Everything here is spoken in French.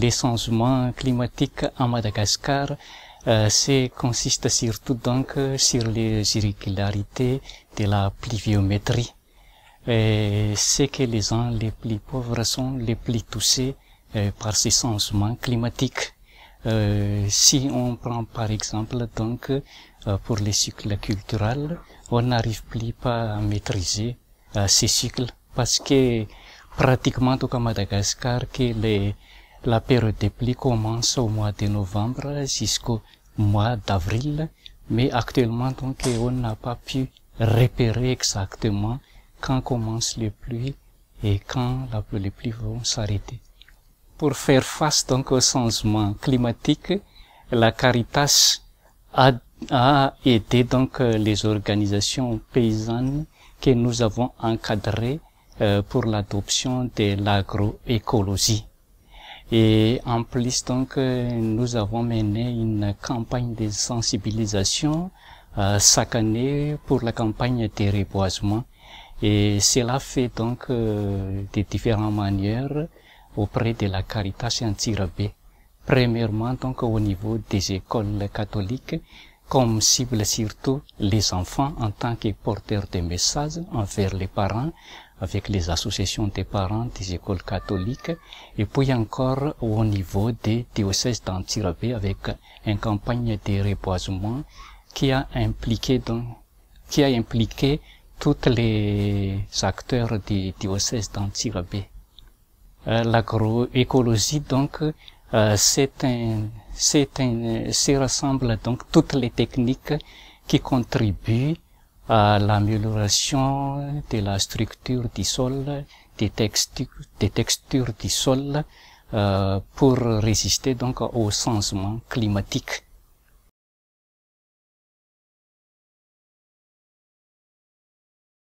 Les changements climatiques à Madagascar euh, c'est consiste surtout donc euh, sur les irrégularités de la pluviométrie. C'est que les gens les plus pauvres sont les plus touchés euh, par ces changements climatiques. Euh, si on prend par exemple donc pour les cycles culturels, on n'arrive plus pas à maîtriser ces cycles parce que pratiquement tout à Madagascar que les la période des pluies commence au mois de novembre jusqu'au mois d'avril, mais actuellement donc on n'a pas pu repérer exactement quand commence les pluies et quand la, les pluies vont s'arrêter. Pour faire face donc au changement climatique, la Caritas a, aidé donc les organisations paysannes que nous avons encadrées euh, pour l'adoption de l'agroécologie. Et en plus, donc, nous avons mené une campagne de sensibilisation euh, chaque année pour la campagne des reboisements. Et cela fait donc euh, de différentes manières auprès de la Caritas Antirabé. Premièrement, donc, au niveau des écoles catholiques, comme cible surtout les enfants en tant que porteurs de messages envers les parents, avec les associations des parents des écoles catholiques, et puis encore au niveau des diocèses d'Antirabe avec une campagne de reboisement qui a impliqué donc qui a impliqué tous les acteurs des diocèse d'Antirabe. Euh, L'agroécologie, donc, euh, c'est un c'est rassemble donc toutes les techniques qui contribuent à l'amélioration de la structure du sol, des textures, des du sol euh, pour résister donc au changement climatique.